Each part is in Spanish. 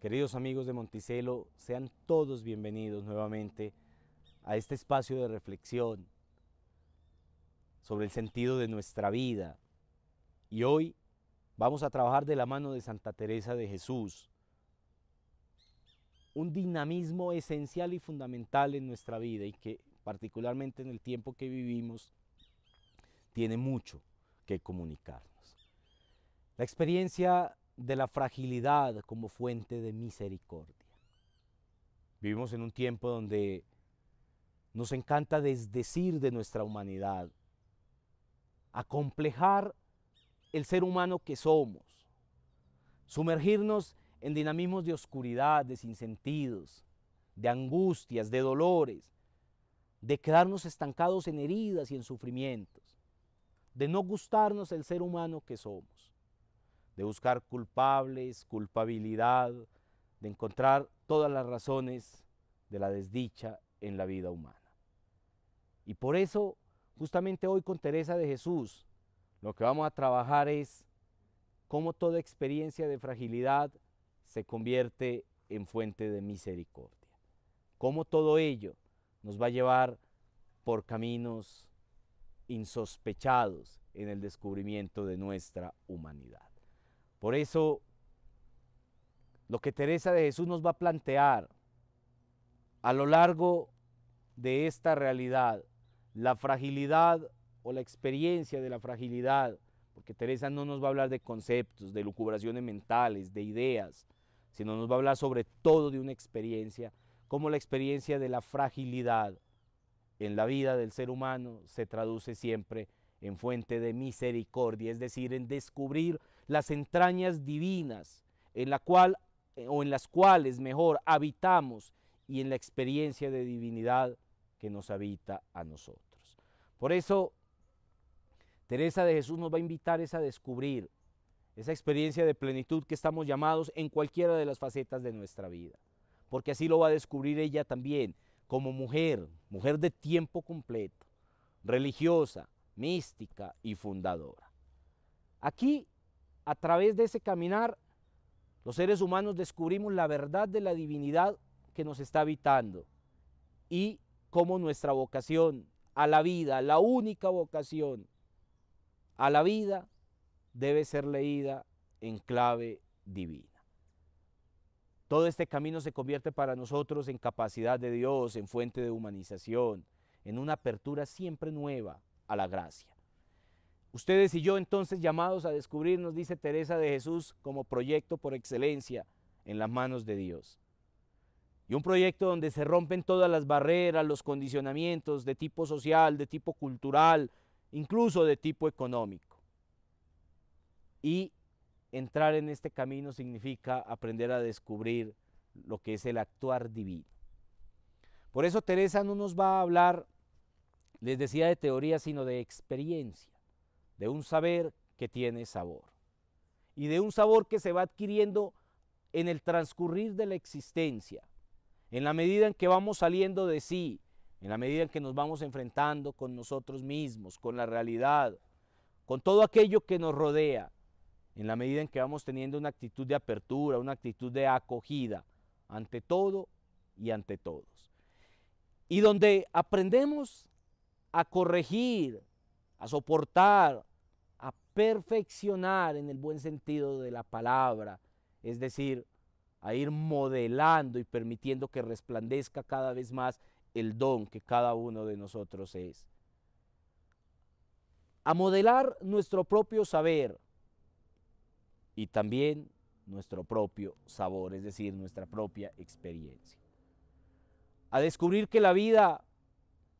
Queridos amigos de Monticello, sean todos bienvenidos nuevamente a este espacio de reflexión sobre el sentido de nuestra vida. Y hoy vamos a trabajar de la mano de Santa Teresa de Jesús. Un dinamismo esencial y fundamental en nuestra vida y que particularmente en el tiempo que vivimos tiene mucho que comunicarnos. La experiencia de la fragilidad como fuente de misericordia. Vivimos en un tiempo donde nos encanta desdecir de nuestra humanidad, acomplejar el ser humano que somos, sumergirnos en dinamismos de oscuridad, de sinsentidos, de angustias, de dolores, de quedarnos estancados en heridas y en sufrimientos, de no gustarnos el ser humano que somos de buscar culpables, culpabilidad, de encontrar todas las razones de la desdicha en la vida humana. Y por eso, justamente hoy con Teresa de Jesús, lo que vamos a trabajar es cómo toda experiencia de fragilidad se convierte en fuente de misericordia. Cómo todo ello nos va a llevar por caminos insospechados en el descubrimiento de nuestra humanidad. Por eso, lo que Teresa de Jesús nos va a plantear a lo largo de esta realidad, la fragilidad o la experiencia de la fragilidad, porque Teresa no nos va a hablar de conceptos, de lucubraciones mentales, de ideas, sino nos va a hablar sobre todo de una experiencia, como la experiencia de la fragilidad en la vida del ser humano se traduce siempre en fuente de misericordia, es decir, en descubrir las entrañas divinas en la cual eh, o en las cuales mejor habitamos y en la experiencia de divinidad que nos habita a nosotros. Por eso Teresa de Jesús nos va a invitar a descubrir esa experiencia de plenitud que estamos llamados en cualquiera de las facetas de nuestra vida, porque así lo va a descubrir ella también como mujer, mujer de tiempo completo, religiosa, mística y fundadora. Aquí a través de ese caminar, los seres humanos descubrimos la verdad de la divinidad que nos está habitando y cómo nuestra vocación a la vida, la única vocación a la vida, debe ser leída en clave divina. Todo este camino se convierte para nosotros en capacidad de Dios, en fuente de humanización, en una apertura siempre nueva a la gracia. Ustedes y yo entonces llamados a descubrirnos, dice Teresa de Jesús, como proyecto por excelencia en las manos de Dios. Y un proyecto donde se rompen todas las barreras, los condicionamientos de tipo social, de tipo cultural, incluso de tipo económico. Y entrar en este camino significa aprender a descubrir lo que es el actuar divino. Por eso Teresa no nos va a hablar, les decía, de teoría, sino de experiencia de un saber que tiene sabor y de un sabor que se va adquiriendo en el transcurrir de la existencia, en la medida en que vamos saliendo de sí, en la medida en que nos vamos enfrentando con nosotros mismos, con la realidad, con todo aquello que nos rodea, en la medida en que vamos teniendo una actitud de apertura, una actitud de acogida ante todo y ante todos. Y donde aprendemos a corregir, a soportar, perfeccionar en el buen sentido de la palabra, es decir, a ir modelando y permitiendo que resplandezca cada vez más el don que cada uno de nosotros es. A modelar nuestro propio saber y también nuestro propio sabor, es decir, nuestra propia experiencia. A descubrir que la vida,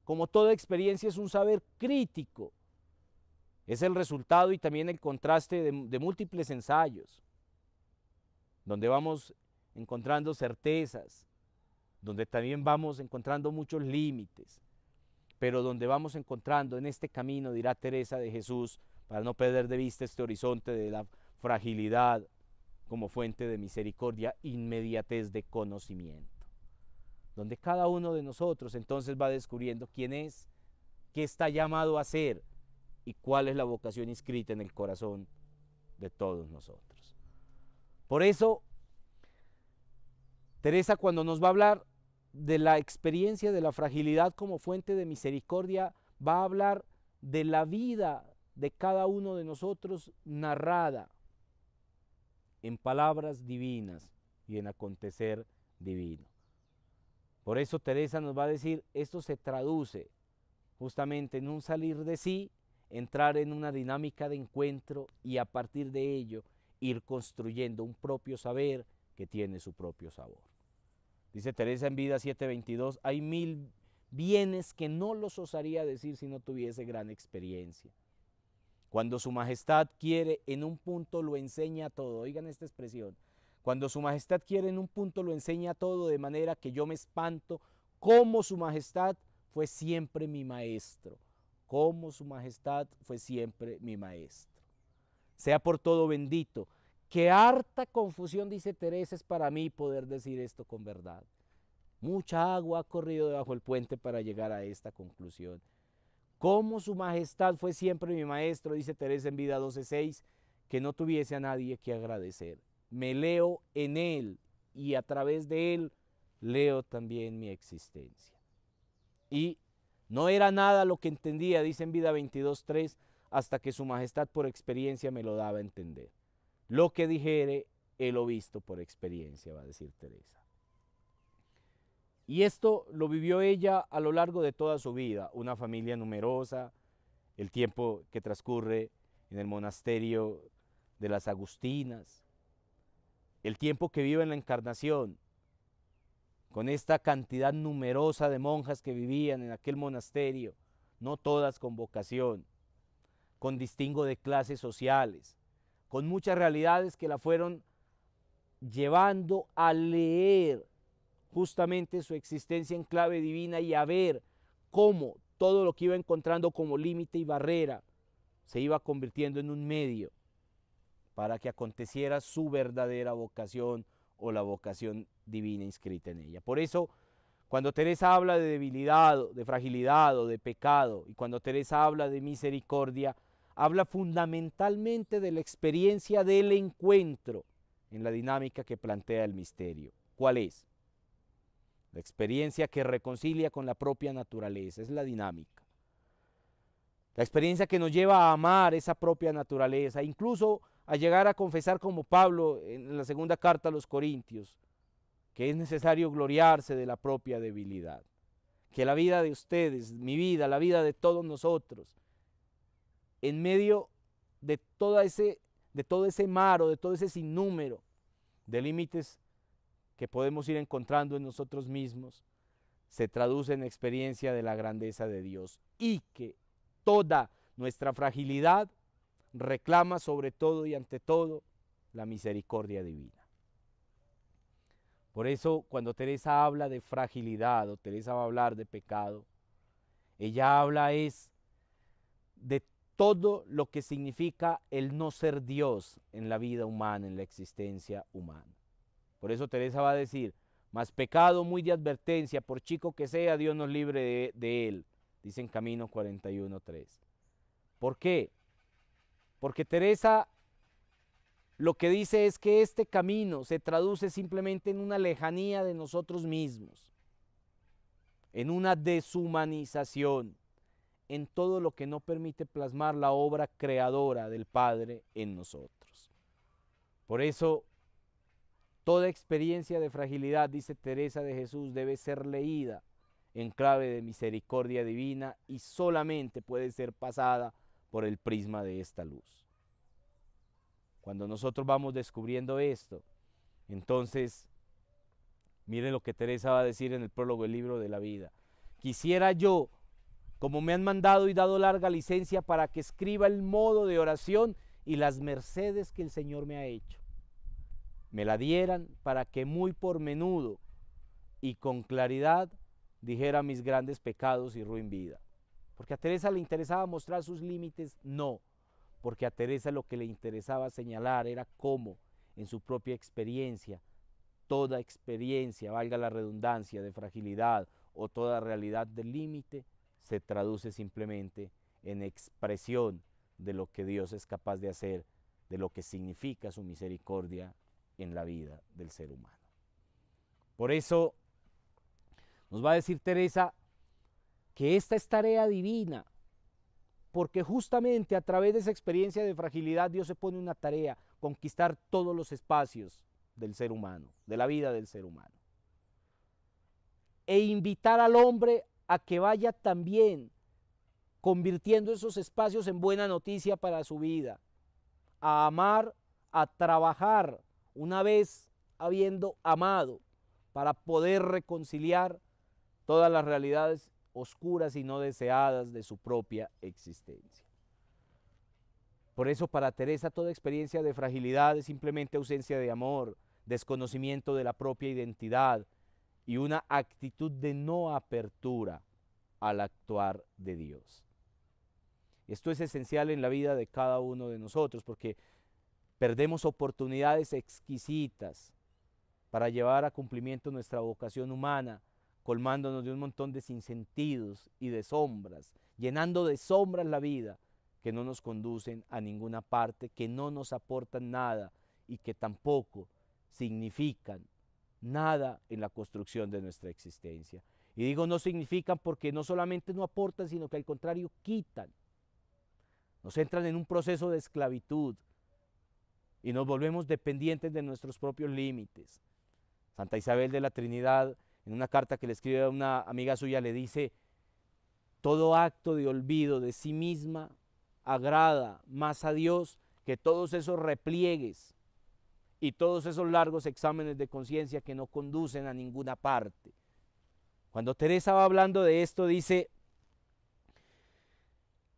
como toda experiencia, es un saber crítico es el resultado y también el contraste de, múltiples ensayos, donde vamos encontrando certezas, donde también vamos encontrando muchos límites, pero donde vamos encontrando en este camino, dirá Teresa de Jesús, para no perder de vista este horizonte de la fragilidad como fuente de misericordia, inmediatez de conocimiento, donde cada uno de nosotros entonces va descubriendo quién es, qué está llamado a ser, y cuál es la vocación inscrita en el corazón de todos nosotros. Por eso, Teresa cuando nos va a hablar de la experiencia de la fragilidad como fuente de misericordia, va a hablar de la vida de cada uno de nosotros narrada en palabras divinas y en acontecer divino. Por eso Teresa nos va a decir, esto se traduce justamente en un salir de sí entrar en una dinámica de encuentro y a partir de ello ir construyendo un propio saber que tiene su propio sabor. Dice Teresa en Vida 7:22, hay mil bienes que no los osaría decir si no tuviese gran experiencia. Cuando su majestad quiere, en un punto lo enseña todo. Oigan esta expresión. Cuando su majestad quiere, en un punto lo enseña todo, de manera que yo me espanto como su majestad fue siempre mi maestro como su majestad fue siempre mi maestro. Sea por todo bendito. Qué harta confusión, dice Teresa, es para mí poder decir esto con verdad. Mucha agua ha corrido debajo del puente para llegar a esta conclusión. Como su majestad fue siempre mi maestro, dice Teresa en vida 12.6, que no tuviese a nadie que agradecer. Me leo en él y a través de él leo también mi existencia. Y no era nada lo que entendía, dice en Vida 22.3, hasta que su majestad por experiencia me lo daba a entender. Lo que dijere, he lo visto por experiencia, va a decir Teresa. Y esto lo vivió ella a lo largo de toda su vida, una familia numerosa, el tiempo que transcurre en el monasterio de las Agustinas, el tiempo que vive en la encarnación, con esta cantidad numerosa de monjas que vivían en aquel monasterio, no todas con vocación, con distingo de clases sociales, con muchas realidades que la fueron llevando a leer justamente su existencia en clave divina y a ver cómo todo lo que iba encontrando como límite y barrera se iba convirtiendo en un medio para que aconteciera su verdadera vocación o la vocación divina inscrita en ella. Por eso, cuando Teresa habla de debilidad, de fragilidad o de pecado, y cuando Teresa habla de misericordia, habla fundamentalmente de la experiencia del encuentro en la dinámica que plantea el misterio. ¿Cuál es? La experiencia que reconcilia con la propia naturaleza, es la dinámica. La experiencia que nos lleva a amar esa propia naturaleza, incluso a llegar a confesar como Pablo en la segunda carta a los Corintios, que es necesario gloriarse de la propia debilidad. Que la vida de ustedes, mi vida, la vida de todos nosotros, en medio de, todo ese, de todo ese mar o de todo ese sinnúmero de límites que podemos ir encontrando en nosotros mismos, se traduce en experiencia de la grandeza de Dios y que toda nuestra fragilidad reclama sobre todo y ante todo la misericordia divina. Por eso cuando Teresa habla de fragilidad o Teresa va a hablar de pecado, ella habla es de todo lo que significa el no ser Dios en la vida humana, en la existencia humana. Por eso Teresa va a decir, más pecado muy de advertencia, por chico que sea, Dios nos libre de, él, dice en Camino 41.3. ¿Por qué? Porque Teresa lo que dice es que este camino se traduce simplemente en una lejanía de nosotros mismos, en una deshumanización, en todo lo que no permite plasmar la obra creadora del Padre en nosotros. Por eso, toda experiencia de fragilidad, dice Teresa de Jesús, debe ser leída en clave de misericordia divina y solamente puede ser pasada por el prisma de esta luz. Cuando nosotros vamos descubriendo esto, entonces, miren lo que Teresa va a decir en el prólogo del libro de la vida. Quisiera yo, como me han mandado y dado larga licencia para que escriba el modo de oración y las mercedes que el Señor me ha hecho, me la dieran para que muy por menudo y con claridad dijera mis grandes pecados y ruin vida. Porque a Teresa le interesaba mostrar sus límites, no porque a Teresa lo que le interesaba señalar era cómo, en su propia experiencia, toda experiencia, valga la redundancia, de fragilidad o toda realidad del límite, se traduce simplemente en expresión de lo que Dios es capaz de hacer, de lo que significa su misericordia en la vida del ser humano. Por eso nos va a decir Teresa que esta es tarea divina, porque justamente a través de esa experiencia de fragilidad Dios se pone una tarea, conquistar todos los espacios del ser humano, de la vida del ser humano. E invitar al hombre a que vaya también convirtiendo esos espacios en buena noticia para su vida, a amar, a trabajar, una vez habiendo amado, para poder reconciliar todas las realidades oscuras y no deseadas de su propia existencia. Por eso para Teresa toda experiencia de fragilidad es simplemente ausencia de amor, desconocimiento de la propia identidad y una actitud de no apertura al actuar de Dios. Esto es esencial en la vida de cada uno de nosotros porque perdemos oportunidades exquisitas para llevar a cumplimiento nuestra vocación humana colmándonos de un montón de sinsentidos y de sombras, llenando de sombras la vida que no nos conducen a ninguna parte, que no nos aportan nada y que tampoco significan nada en la construcción de nuestra existencia. Y digo no significan porque no solamente no aportan, sino que al contrario quitan. Nos entran en un proceso de esclavitud y nos volvemos dependientes de nuestros propios límites. Santa Isabel de la Trinidad en una carta que le escribe a una amiga suya le dice, todo acto de olvido de sí misma agrada más a Dios que todos esos repliegues y todos esos largos exámenes de conciencia que no conducen a ninguna parte. Cuando Teresa va hablando de esto, dice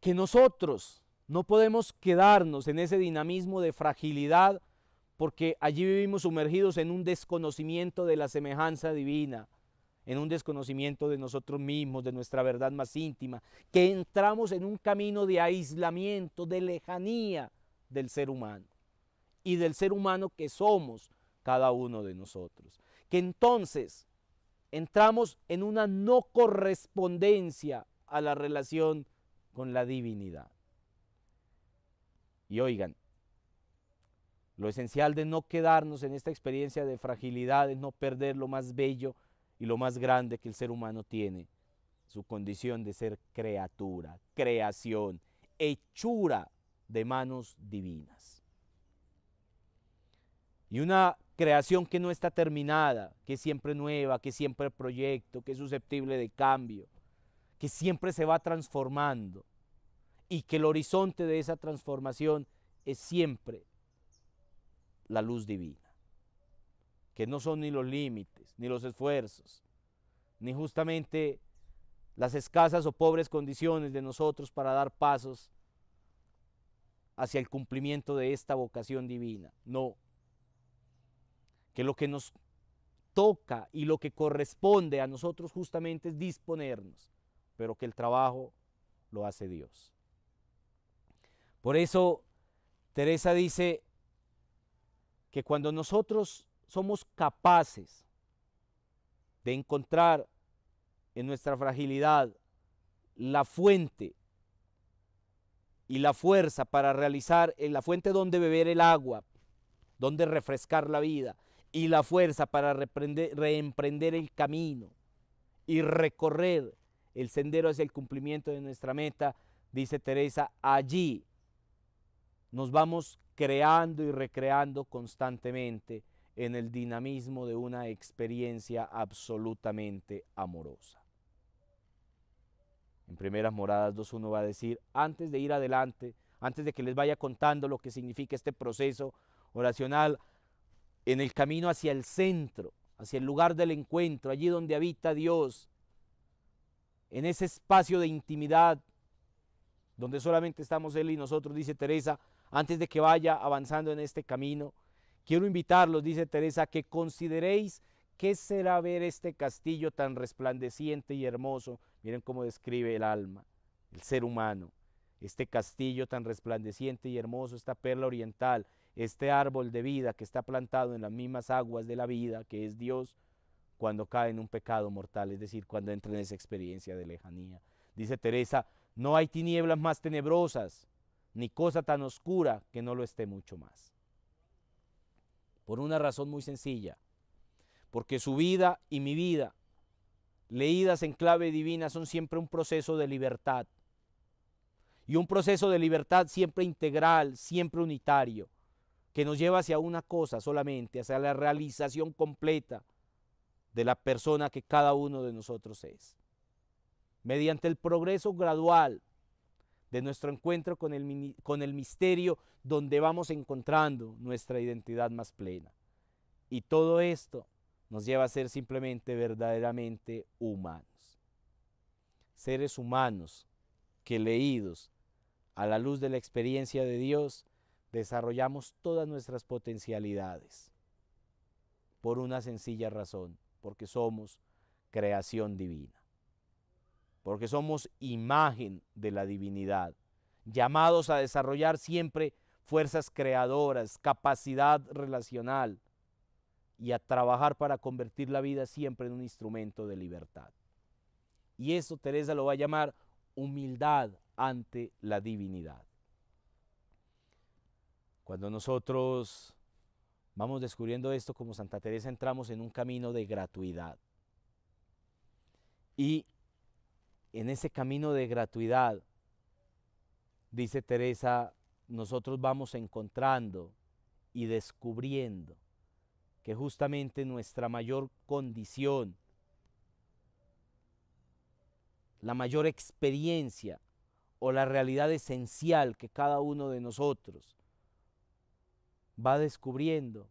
que nosotros no podemos quedarnos en ese dinamismo de fragilidad porque allí vivimos sumergidos en un desconocimiento de la semejanza divina en un desconocimiento de nosotros mismos, de nuestra verdad más íntima, que entramos en un camino de aislamiento, de lejanía del ser humano y del ser humano que somos cada uno de nosotros. Que entonces entramos en una no correspondencia a la relación con la divinidad. Y oigan, lo esencial de no quedarnos en esta experiencia de fragilidad es no perder lo más bello y lo más grande que el ser humano tiene, su condición de ser criatura, creación, hechura de manos divinas. Y una creación que no está terminada, que es siempre nueva, que siempre proyecto, que es susceptible de cambio, que siempre se va transformando y que el horizonte de esa transformación es siempre la luz divina que no son ni los límites, ni los esfuerzos, ni justamente las escasas o pobres condiciones de nosotros para dar pasos hacia el cumplimiento de esta vocación divina. No. Que lo que nos toca y lo que corresponde a nosotros justamente es disponernos, pero que el trabajo lo hace Dios. Por eso Teresa dice que cuando nosotros somos capaces de encontrar en nuestra fragilidad la fuente y la fuerza para realizar eh, la fuente donde beber el agua, donde refrescar la vida y la fuerza para reemprender el camino y recorrer el sendero hacia el cumplimiento de nuestra meta, dice Teresa, allí nos vamos creando y recreando constantemente en el dinamismo de una experiencia absolutamente amorosa. En primeras moradas 2.1 va a decir, antes de ir adelante, antes de que les vaya contando lo que significa este proceso oracional, en el camino hacia el centro, hacia el lugar del encuentro, allí donde habita Dios, en ese espacio de intimidad donde solamente estamos Él y nosotros, dice Teresa, antes de que vaya avanzando en este camino, Quiero invitarlos, dice Teresa, que consideréis qué será ver este castillo tan resplandeciente y hermoso. Miren cómo describe el alma, el ser humano. Este castillo tan resplandeciente y hermoso, esta perla oriental, este árbol de vida que está plantado en las mismas aguas de la vida, que es Dios, cuando cae en un pecado mortal, es decir, cuando entra en esa experiencia de lejanía. Dice Teresa, no hay tinieblas más tenebrosas, ni cosa tan oscura que no lo esté mucho más. Por una razón muy sencilla. Porque su vida y mi vida, leídas en clave divina, son siempre un proceso de libertad. Y un proceso de libertad siempre integral, siempre unitario, que nos lleva hacia una cosa solamente, hacia la realización completa de la persona que cada uno de nosotros es. Mediante el progreso gradual de nuestro encuentro con el, con el misterio donde vamos encontrando nuestra identidad más plena. Y todo esto nos lleva a ser simplemente verdaderamente humanos. Seres humanos que leídos a la luz de la experiencia de Dios, desarrollamos todas nuestras potencialidades por una sencilla razón, porque somos creación divina porque somos imagen de la divinidad, llamados a desarrollar siempre fuerzas creadoras, capacidad relacional y a trabajar para convertir la vida siempre en un instrumento de libertad. Y eso Teresa lo va a llamar humildad ante la divinidad. Cuando nosotros vamos descubriendo esto como Santa Teresa entramos en un camino de gratuidad. Y en ese camino de gratuidad, dice Teresa, nosotros vamos encontrando y descubriendo que justamente nuestra mayor condición, la mayor experiencia o la realidad esencial que cada uno de nosotros va descubriendo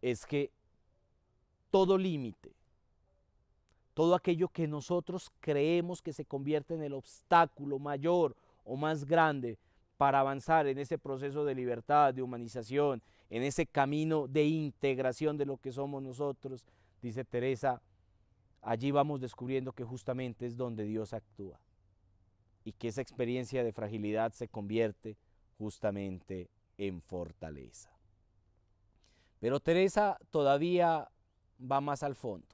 es que todo límite todo aquello que nosotros creemos que se convierte en el obstáculo mayor o más grande para avanzar en ese proceso de libertad, de humanización, en ese camino de integración de lo que somos nosotros, dice Teresa, allí vamos descubriendo que justamente es donde Dios actúa y que esa experiencia de fragilidad se convierte justamente en fortaleza. Pero Teresa todavía va más al fondo.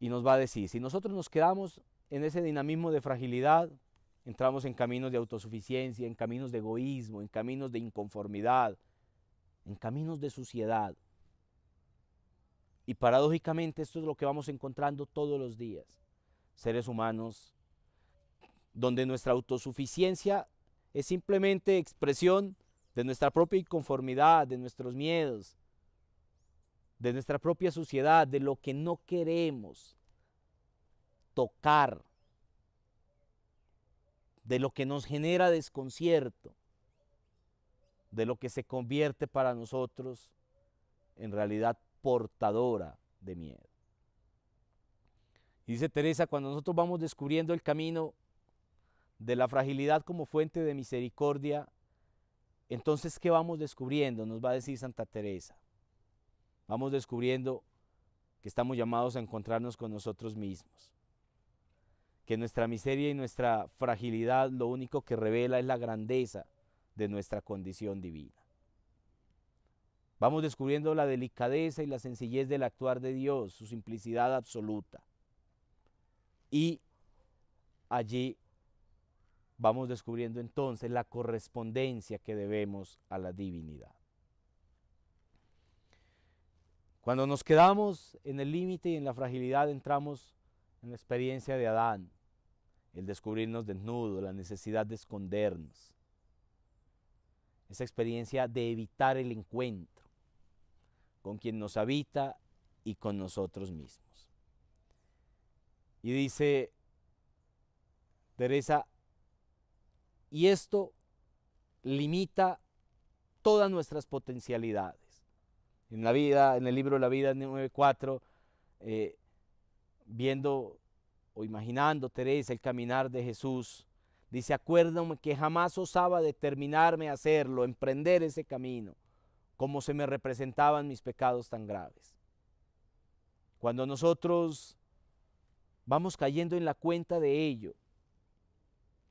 y nos va a decir, si nosotros nos quedamos en ese dinamismo de fragilidad, entramos en caminos de autosuficiencia, en caminos de egoísmo, en caminos de inconformidad, en caminos de suciedad. Y paradójicamente esto es lo que vamos encontrando todos los días, seres humanos, donde nuestra autosuficiencia es simplemente expresión de nuestra propia inconformidad, de nuestros miedos, de nuestra propia suciedad, de lo que no queremos tocar, de lo que nos genera desconcierto, de lo que se convierte para nosotros en realidad portadora de miedo. Dice Teresa, cuando nosotros vamos descubriendo el camino de la fragilidad como fuente de misericordia, entonces ¿qué vamos descubriendo? Nos va a decir Santa Teresa vamos descubriendo que estamos llamados a encontrarnos con nosotros mismos, que nuestra miseria y nuestra fragilidad lo único que revela es la grandeza de nuestra condición divina. Vamos descubriendo la delicadeza y la sencillez del actuar de Dios, su simplicidad absoluta. Y allí vamos descubriendo entonces la correspondencia que debemos a la divinidad. Cuando nos quedamos en el límite y en la fragilidad entramos en la experiencia de Adán, el descubrirnos desnudo, la necesidad de escondernos, esa experiencia de evitar el encuentro con quien nos habita y con nosotros mismos. Y dice Teresa, y esto limita todas nuestras potencialidades. En la vida, en el libro de La Vida 9.4, eh, viendo o imaginando, Teresa, el caminar de Jesús, dice, acuérdame que jamás osaba determinarme a hacerlo, emprender ese camino, como se me representaban mis pecados tan graves. Cuando nosotros vamos cayendo en la cuenta de ello,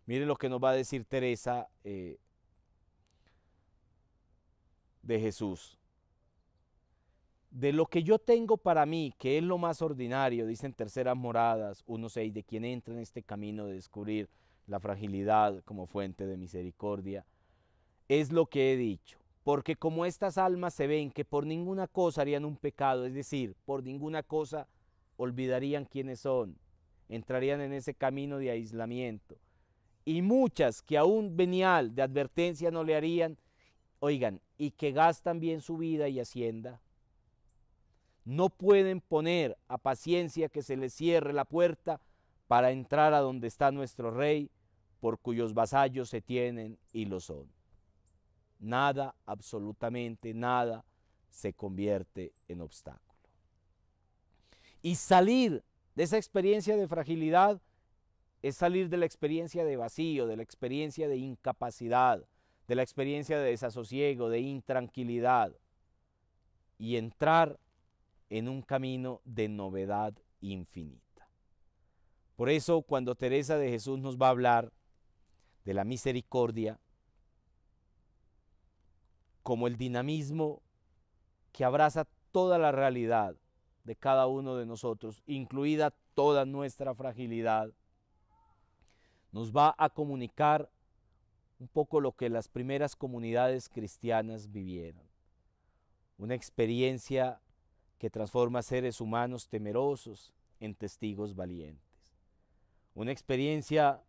mire lo que nos va a decir Teresa eh, de Jesús de lo que yo tengo para mí, que es lo más ordinario, dicen terceras moradas 1.6, de quien entra en este camino de descubrir la fragilidad como fuente de misericordia, es lo que he dicho. Porque como estas almas se ven que por ninguna cosa harían un pecado, es decir, por ninguna cosa olvidarían quiénes son, entrarían en ese camino de aislamiento. Y muchas que aún venial de advertencia no le harían, oigan, y que gastan bien su vida y hacienda, no pueden poner a paciencia que se les cierre la puerta para entrar a donde está nuestro rey, por cuyos vasallos se tienen y lo son. Nada, absolutamente nada, se convierte en obstáculo. Y salir de esa experiencia de fragilidad es salir de la experiencia de vacío, de la experiencia de incapacidad, de la experiencia de desasosiego, de intranquilidad, y entrar en un camino de novedad infinita. Por eso cuando Teresa de Jesús nos va a hablar de la misericordia como el dinamismo que abraza toda la realidad de cada uno de nosotros, incluida toda nuestra fragilidad, nos va a comunicar un poco lo que las primeras comunidades cristianas vivieron. Una experiencia que transforma seres humanos temerosos en testigos valientes. Una experiencia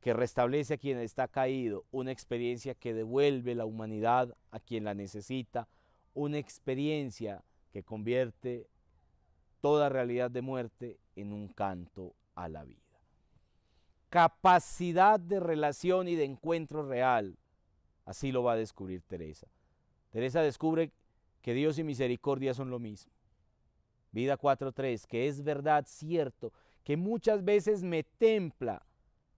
que restablece a quien está caído, una experiencia que devuelve la humanidad a quien la necesita, una experiencia que convierte toda realidad de muerte en un canto a la vida. Capacidad de relación y de encuentro real, así lo va a descubrir Teresa. Teresa descubre que Dios y misericordia son lo mismo. Vida 4.3, que es verdad cierto, que muchas veces me templa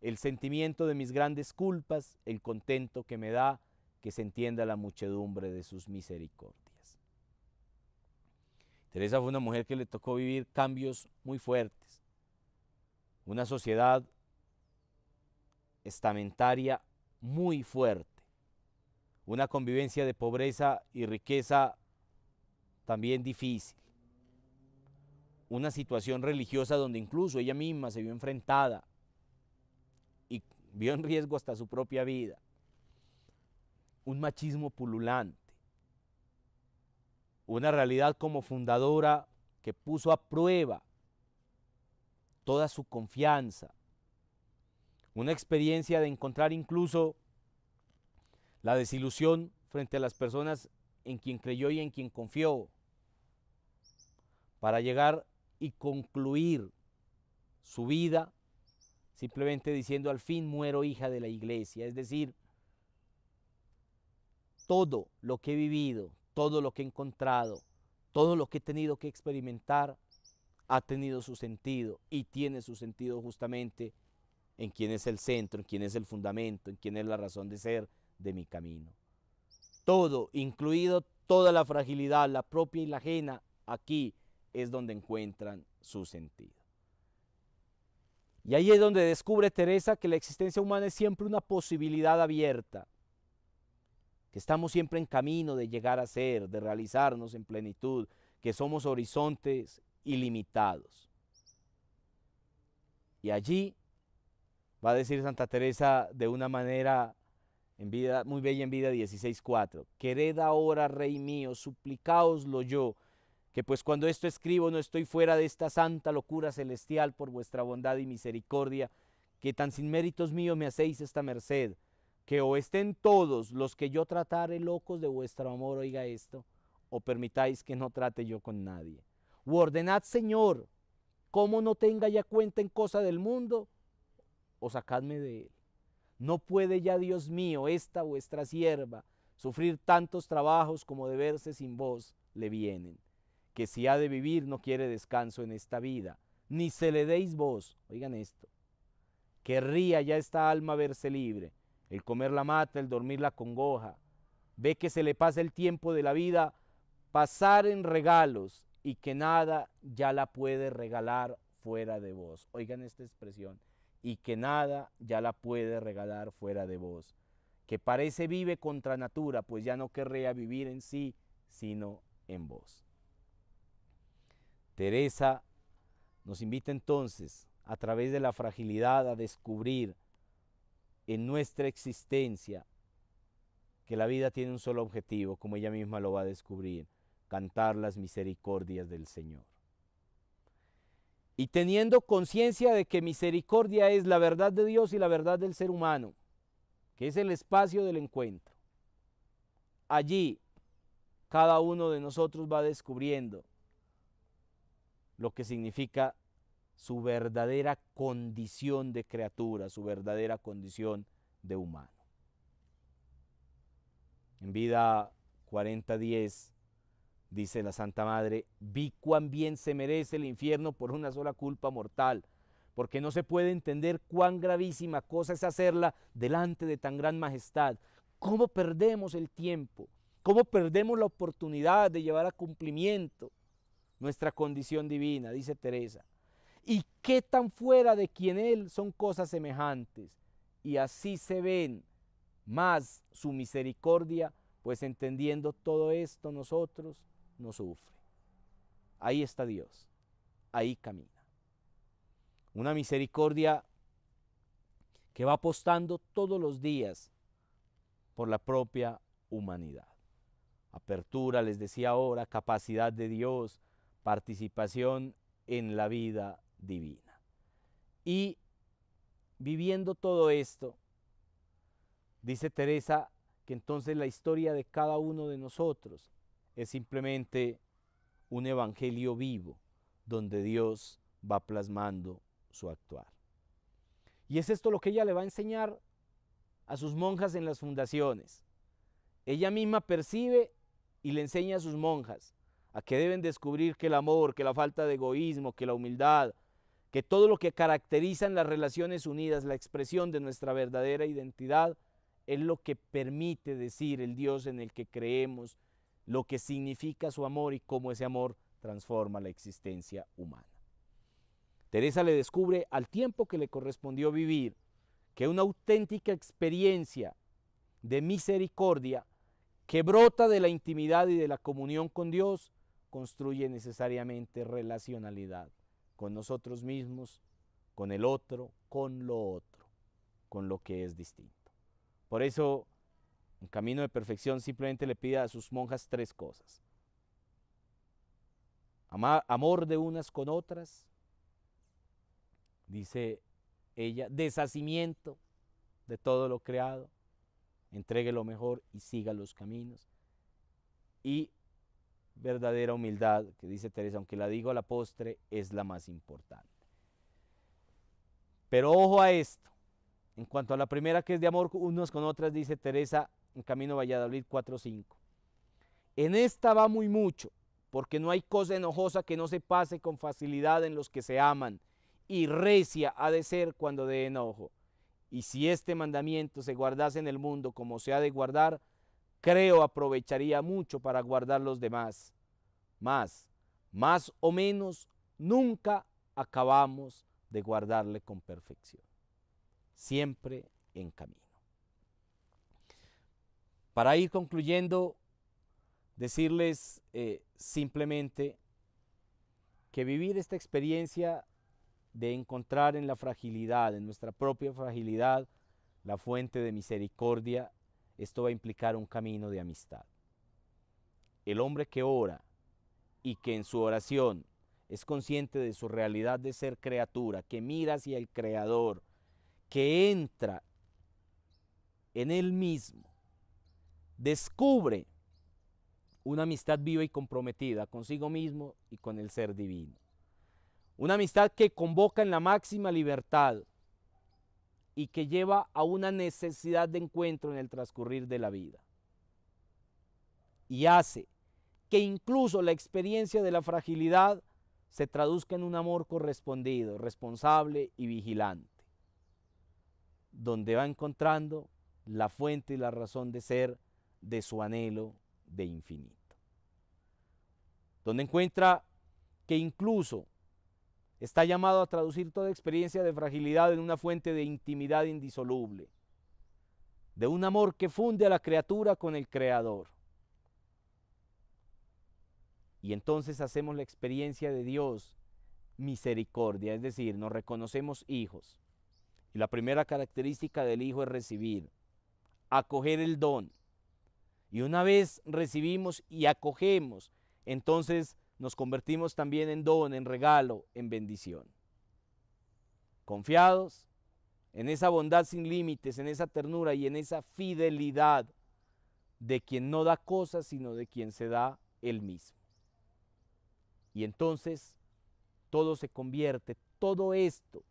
el sentimiento de mis grandes culpas, el contento que me da que se entienda la muchedumbre de sus misericordias. Teresa fue una mujer que le tocó vivir cambios muy fuertes, una sociedad estamentaria muy fuerte, una convivencia de pobreza y riqueza también difícil una situación religiosa donde incluso ella misma se vio enfrentada y vio en riesgo hasta su propia vida. Un machismo pululante. Una realidad como fundadora que puso a prueba toda su confianza. Una experiencia de encontrar incluso la desilusión frente a las personas en quien creyó y en quien confió, para llegar a y concluir su vida simplemente diciendo al fin muero hija de la iglesia. Es decir, todo lo que he vivido, todo lo que he encontrado, todo lo que he tenido que experimentar ha tenido su sentido y tiene su sentido justamente en quién es el centro, en quién es el fundamento, en quién es la razón de ser de mi camino. Todo, incluido toda la fragilidad, la propia y la ajena, aquí es donde encuentran su sentido. Y ahí es donde descubre Teresa que la existencia humana es siempre una posibilidad abierta, que estamos siempre en camino de llegar a ser, de realizarnos en plenitud, que somos horizontes ilimitados. Y allí va a decir Santa Teresa de una manera en vida, muy bella en vida 16.4, quered ahora, Rey mío, suplicaoslo yo, que pues cuando esto escribo no estoy fuera de esta santa locura celestial por vuestra bondad y misericordia, que tan sin méritos míos me hacéis esta merced, que o estén todos los que yo tratare locos de vuestro amor, oiga esto, o permitáis que no trate yo con nadie. O ordenad, Señor, como no tenga ya cuenta en cosa del mundo, o sacadme de él. No puede ya, Dios mío, esta vuestra sierva sufrir tantos trabajos como de verse sin vos le vienen que si ha de vivir no quiere descanso en esta vida, ni se le deis vos, oigan esto, querría ya esta alma verse libre, el comer la mata, el dormir la congoja, ve que se le pasa el tiempo de la vida, pasar en regalos y que nada ya la puede regalar fuera de vos. Oigan esta expresión, y que nada ya la puede regalar fuera de vos, que parece vive contra natura, pues ya no querría vivir en sí, sino en vos. Teresa nos invita entonces a través de la fragilidad a descubrir en nuestra existencia que la vida tiene un solo objetivo, como ella misma lo va a descubrir, cantar las misericordias del Señor. Y teniendo conciencia de que misericordia es la verdad de Dios y la verdad del ser humano, que es el espacio del encuentro. Allí cada uno de nosotros va descubriendo lo que significa su verdadera condición de criatura, su verdadera condición de humano. En vida 40.10 dice la Santa Madre, vi cuán bien se merece el infierno por una sola culpa mortal, porque no se puede entender cuán gravísima cosa es hacerla delante de tan gran majestad. ¿Cómo perdemos el tiempo? ¿Cómo perdemos la oportunidad de llevar a cumplimiento nuestra condición divina, dice Teresa. Y qué tan fuera de quien Él son cosas semejantes. Y así se ven más su misericordia, pues entendiendo todo esto nosotros nos sufre. Ahí está Dios, ahí camina. Una misericordia que va apostando todos los días por la propia humanidad. Apertura, les decía ahora, capacidad de Dios, participación en la vida divina. Y viviendo todo esto, dice Teresa que entonces la historia de cada uno de nosotros es simplemente un evangelio vivo donde Dios va plasmando su actuar. Y es esto lo que ella le va a enseñar a sus monjas en las fundaciones. Ella misma percibe y le enseña a sus monjas a que deben descubrir que el amor, que la falta de egoísmo, que la humildad, que todo lo que caracteriza en las relaciones unidas, la expresión de nuestra verdadera identidad, es lo que permite decir el Dios en el que creemos, lo que significa su amor y cómo ese amor transforma la existencia humana. Teresa le descubre al tiempo que le correspondió vivir que una auténtica experiencia de misericordia que brota de la intimidad y de la comunión con Dios construye necesariamente relacionalidad con nosotros mismos, con el otro, con lo otro, con lo que es distinto. Por eso, en Camino de Perfección simplemente le pide a sus monjas tres cosas. amor de unas con otras, dice ella, deshacimiento de todo lo creado, entregue lo mejor y siga los caminos. Y verdadera humildad, que dice Teresa, aunque la digo a la postre, es la más importante. Pero ojo a esto. En cuanto a la primera, que es de amor unos con otras, dice Teresa en Camino Valladolid 4.5. En esta va muy mucho, porque no hay cosa enojosa que no se pase con facilidad en los que se aman, y recia ha de ser cuando de enojo. Y si este mandamiento se guardase en el mundo como se ha de guardar, creo aprovecharía mucho para guardar los demás. Más, más o menos, nunca acabamos de guardarle con perfección. Siempre en camino. Para ir concluyendo, decirles eh, simplemente que vivir esta experiencia de encontrar en la fragilidad, en nuestra propia fragilidad, la fuente de misericordia esto va a implicar un camino de amistad. El hombre que ora y que en su oración es consciente de su realidad de ser criatura, que mira hacia el Creador, que entra en él mismo, descubre una amistad viva y comprometida consigo mismo y con el ser divino. Una amistad que convoca en la máxima libertad, y que lleva a una necesidad de encuentro en el transcurrir de la vida. Y hace que incluso la experiencia de la fragilidad se traduzca en un amor correspondido, responsable y vigilante, donde va encontrando la fuente y la razón de ser de su anhelo de infinito, donde encuentra que incluso está llamado a traducir toda experiencia de fragilidad en una fuente de intimidad indisoluble, de un amor que funde a la criatura con el Creador. Y entonces hacemos la experiencia de Dios, misericordia, es decir, nos reconocemos hijos. Y la primera característica del hijo es recibir, acoger el don. Y una vez recibimos y acogemos, entonces nos convertimos también en don, en regalo, en bendición. Confiados en esa bondad sin límites, en esa ternura y en esa fidelidad de quien no da cosas, sino de quien se da él mismo. Y entonces todo se convierte, todo esto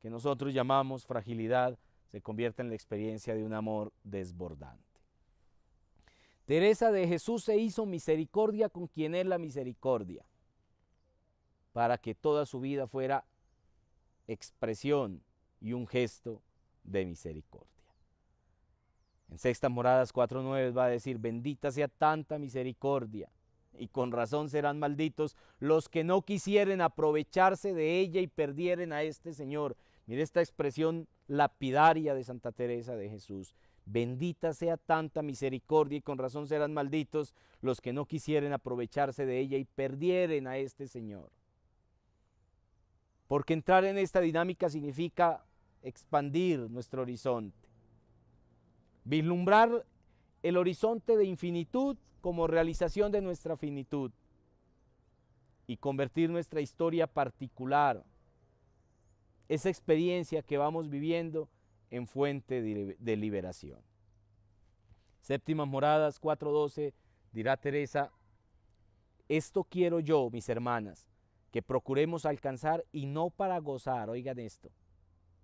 que nosotros llamamos fragilidad, se convierte en la experiencia de un amor desbordante. Teresa de Jesús se hizo misericordia con quien es la misericordia, para que toda su vida fuera expresión y un gesto de misericordia. En Sextas Moradas 4.9 va a decir, bendita sea tanta misericordia, y con razón serán malditos los que no quisieren aprovecharse de ella y perdieren a este Señor. Mire esta expresión lapidaria de Santa Teresa de Jesús. Bendita sea tanta misericordia y con razón serán malditos los que no quisieren aprovecharse de ella y perdieren a este Señor. Porque entrar en esta dinámica significa expandir nuestro horizonte, vislumbrar el horizonte de infinitud como realización de nuestra finitud y convertir nuestra historia particular, esa experiencia que vamos viviendo, en fuente de liberación. Séptimas moradas 4.12 dirá Teresa, esto quiero yo, mis hermanas, que procuremos alcanzar y no para gozar, oigan esto,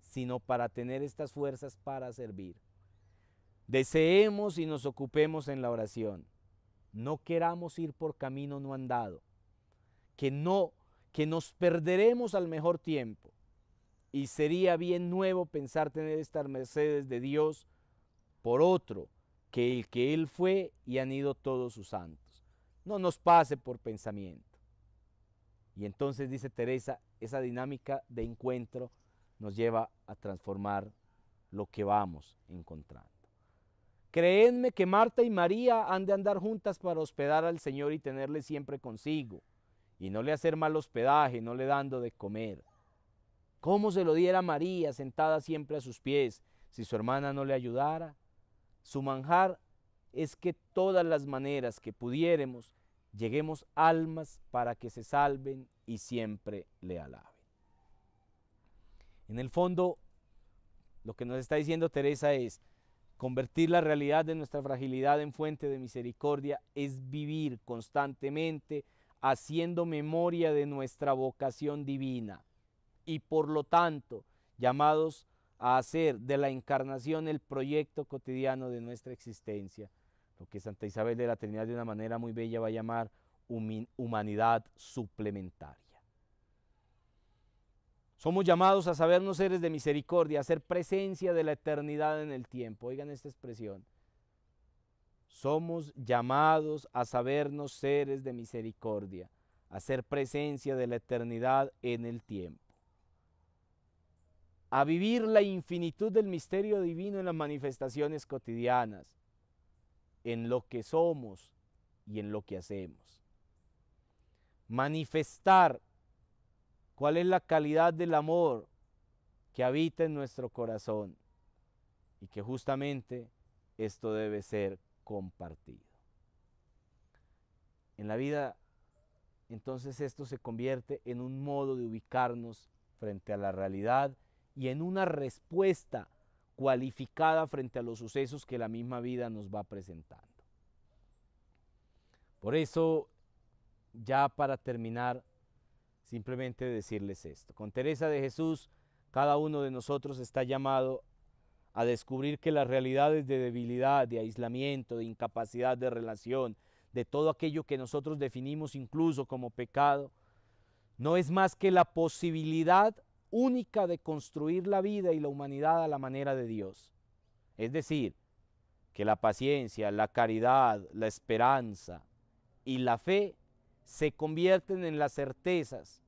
sino para tener estas fuerzas para servir. Deseemos y nos ocupemos en la oración. No queramos ir por camino no andado, que no, que nos perderemos al mejor tiempo, y sería bien nuevo pensar tener estas mercedes de Dios por otro que el que Él fue y han ido todos sus santos. No nos pase por pensamiento. Y entonces dice Teresa, esa dinámica de encuentro nos lleva a transformar lo que vamos encontrando. Creedme que Marta y María han de andar juntas para hospedar al Señor y tenerle siempre consigo, y no le hacer mal hospedaje, no le dando de comer. ¿Cómo se lo diera María sentada siempre a sus pies si su hermana no le ayudara? Su manjar es que todas las maneras que pudiéramos lleguemos almas para que se salven y siempre le alaben. En el fondo, lo que nos está diciendo Teresa es, convertir la realidad de nuestra fragilidad en fuente de misericordia es vivir constantemente haciendo memoria de nuestra vocación divina y por lo tanto llamados a hacer de la encarnación el proyecto cotidiano de nuestra existencia, lo que Santa Isabel de la Trinidad de una manera muy bella va a llamar humanidad suplementaria. Somos llamados a sabernos seres de misericordia, a ser presencia de la eternidad en el tiempo. Oigan esta expresión. Somos llamados a sabernos seres de misericordia, a ser presencia de la eternidad en el tiempo a vivir la infinitud del misterio divino en las manifestaciones cotidianas, en lo que somos y en lo que hacemos. Manifestar cuál es la calidad del amor que habita en nuestro corazón y que justamente esto debe ser compartido. En la vida, entonces esto se convierte en un modo de ubicarnos frente a la realidad y en una respuesta cualificada frente a los sucesos que la misma vida nos va presentando. Por eso, ya para terminar, simplemente decirles esto. Con Teresa de Jesús, cada uno de nosotros está llamado a descubrir que las realidades de debilidad, de aislamiento, de incapacidad de relación, de todo aquello que nosotros definimos incluso como pecado, no es más que la posibilidad única de construir la vida y la humanidad a la manera de Dios. Es decir, que la paciencia, la caridad, la esperanza y la fe se convierten en las certezas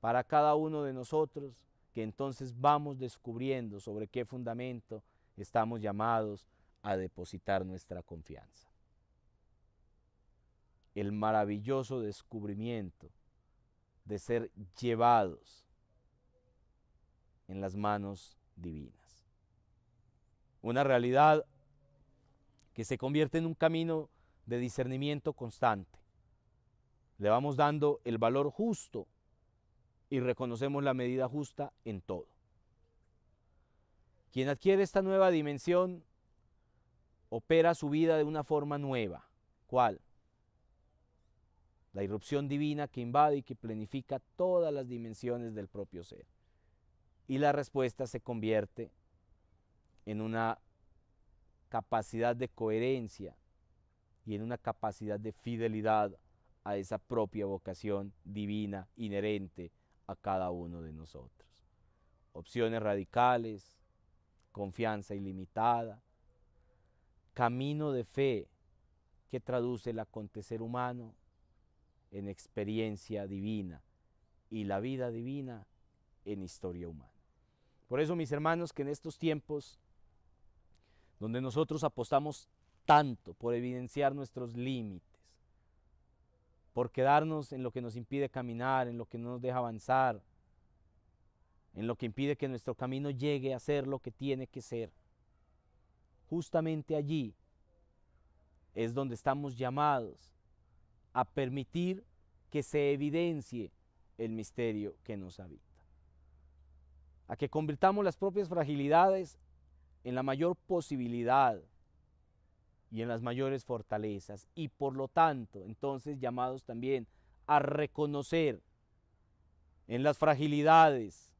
para cada uno de nosotros que entonces vamos descubriendo sobre qué fundamento estamos llamados a depositar nuestra confianza. El maravilloso descubrimiento de ser llevados en las manos divinas. Una realidad que se convierte en un camino de discernimiento constante. Le vamos dando el valor justo y reconocemos la medida justa en todo. Quien adquiere esta nueva dimensión opera su vida de una forma nueva. ¿Cuál? La irrupción divina que invade y que planifica todas las dimensiones del propio ser. Y la respuesta se convierte en una capacidad de coherencia y en una capacidad de fidelidad a esa propia vocación divina inherente a cada uno de nosotros. Opciones radicales, confianza ilimitada, camino de fe que traduce el acontecer humano en experiencia divina y la vida divina en historia humana. Por eso, mis hermanos, que en estos tiempos donde nosotros apostamos tanto por evidenciar nuestros límites, por quedarnos en lo que nos impide caminar, en lo que no nos deja avanzar, en lo que impide que nuestro camino llegue a ser lo que tiene que ser. Justamente allí es donde estamos llamados a permitir que se evidencie el misterio que nos habita a que convirtamos las propias fragilidades en la mayor posibilidad y en las mayores fortalezas. Y por lo tanto, entonces llamados también a reconocer en las fragilidades,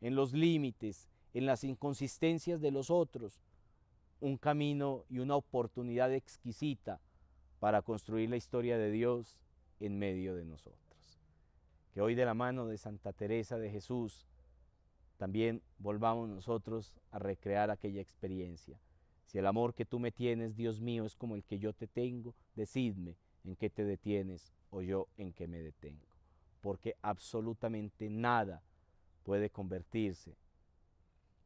en los límites, en las inconsistencias de los otros, un camino y una oportunidad exquisita para construir la historia de Dios en medio de nosotros. Que hoy de la mano de Santa Teresa de Jesús, también volvamos nosotros a recrear aquella experiencia. Si el amor que tú me tienes, Dios mío, es como el que yo te tengo, decidme en qué te detienes o yo en qué me detengo. Porque absolutamente nada puede convertirse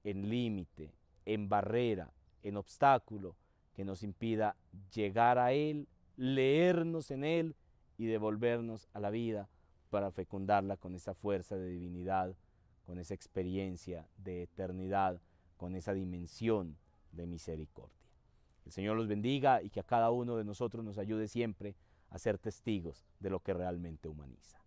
en límite, en barrera, en obstáculo que nos impida llegar a Él, leernos en Él y devolvernos a la vida para fecundarla con esa fuerza de divinidad con esa experiencia de eternidad, con esa dimensión de misericordia. El Señor los bendiga y que a cada uno de nosotros nos ayude siempre a ser testigos de lo que realmente humaniza.